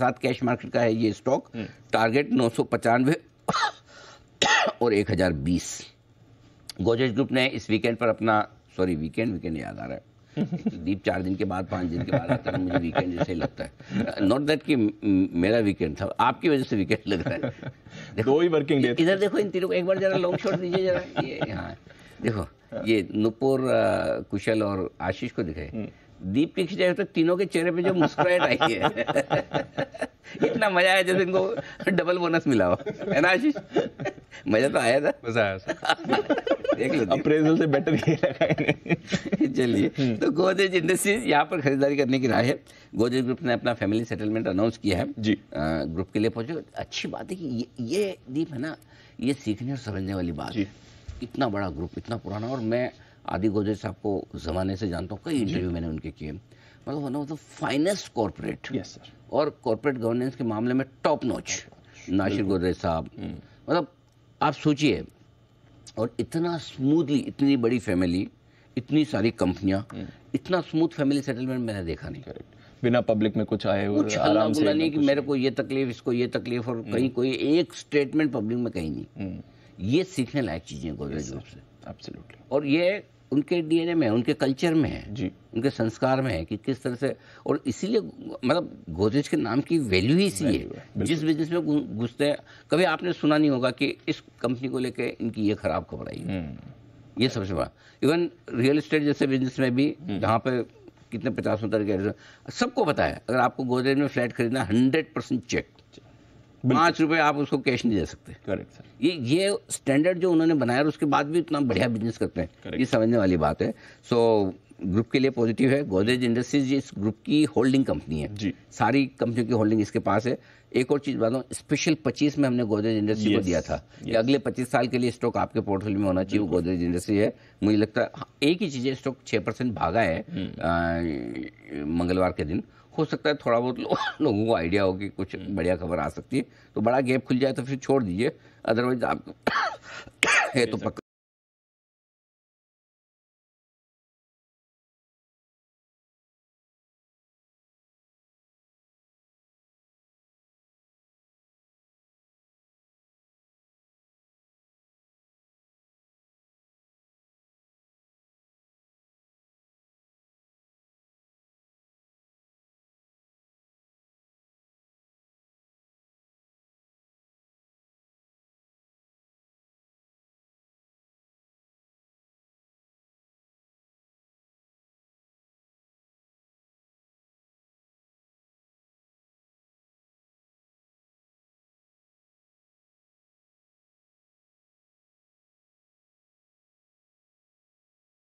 साथ cash market का है ये स्टॉक हम्म। टारगेट नौ सौ पचानवे और एक हज़ार बीस गोदरेज ग्रुप ने इस वीकेंड पर अपना सॉरी वीकेंड वीकेंड याद आ रहा है दीप चार दिन के बाद पांच दिन के बाद आता है मुझे वीकेंड जैसे लगता है नॉट दैट कि मेरा वीकेंड था आपकी वजह से वीकेंड लग रहा है दो ही वर्किंग डे इधर देखो इन तीनों को एक बार जरा लॉन्ग शॉट दीजिए जरा ये हाँ देखो ये नुपुर कुशल और आशीष को दिखाए हम्म। दीप की खिंचाई तो तीनों के चेहरे पे जो मुस्कुराहट आई है इतना मजा आया जैसे इनको डबल बोनस मिला हो है ना आशीष मजा तो आया था मजा आया देख लो अप्रेजल से बेटर ये चलिए हम्म। तो गोदरेज इंडस्ट्रीज यहाँ पर खरीदारी करने की राय है गोदरेज ग्रुप ने अपना फैमिली सेटलमेंट अनाउंस किया है जी ग्रुप के लिए पहुंचे अच्छी बात है कि ये, ये दीप है ना ये सीखने और समझने वाली बात है इतना बड़ा ग्रुप इतना पुराना और मैं आदि गोदरेज साहब को ज़माने से जानता हूँ कई इंटरव्यू मैंने उनके किए मतलब one of the finest corporate और कॉरपोरेट गवर्नेंस के मामले में टॉप नोच नाशिर गोदरेज साहब हम्म। मतलब आप सोचिए और इतना स्मूथली इतनी बड़ी फैमिली इतनी सारी कंपनियाँ हम्म। इतना स्मूथ फैमिली सेटलमेंट मैंने देखा नहीं करेक्ट बिना पब्लिक में कुछ आए कुछ आराम से नहीं कि मेरे को ये तकलीफ इसको ये तकलीफ और कहीं हम्म। कोई एक स्टेटमेंट पब्लिक में कहीं नहीं ये सीखने लायक चीज़ें गोदरेज ग्रुप से एब्सोल्युटली और ये उनके डीएनए में उनके कल्चर में है जी उनके संस्कार में है कि किस तरह से और इसीलिए मतलब गोदरेज के नाम की वैल्यू ही इसी है जिस बिजनेस में घुसते हैं कभी आपने सुना नहीं होगा कि इस कंपनी को लेकर इनकी ये खराब खबर आई हम्म। ये सबसे बड़ा इवन रियल इस्टेट जैसे बिजनेस में भी हम्म। जहाँ पे कितने पचास सत्तर के सबको पता है अगर आपको गोदरेज में फ्लैट खरीदना हंड्रेड परसेंट चेक पाँच रुपये आप उसको कैश नहीं दे सकते करेक्ट सर ये ये स्टैंडर्ड जो उन्होंने बनाया और उसके बाद भी इतना बढ़िया बिजनेस करते हैं ये समझने वाली बात है सो ग्रुप के लिए पॉजिटिव है गोदरेज इंडस्ट्रीज इस ग्रुप की होल्डिंग कंपनी है जी सारी कंपनियों की होल्डिंग इसके पास है एक और चीज़ बताऊँ स्पेशल 25 में हमने गोदरेज इंडस्ट्री को दिया था कि अगले 25 साल के लिए स्टॉक आपके पोर्टफोलियो में होना चाहिए गोदरेज इंडस्ट्री है मुझे लगता है हाँ, एक ही चीज़ें स्टॉक छः परसेंट भागा है हम्म। मंगलवार के दिन हो सकता है थोड़ा बहुत लोगों को आइडिया हो कि कुछ हम्म। बढ़िया खबर आ सकती है तो बड़ा गैप खुल जाए तो फिर छोड़ दीजिए अदरवाइज आप है तो पक्का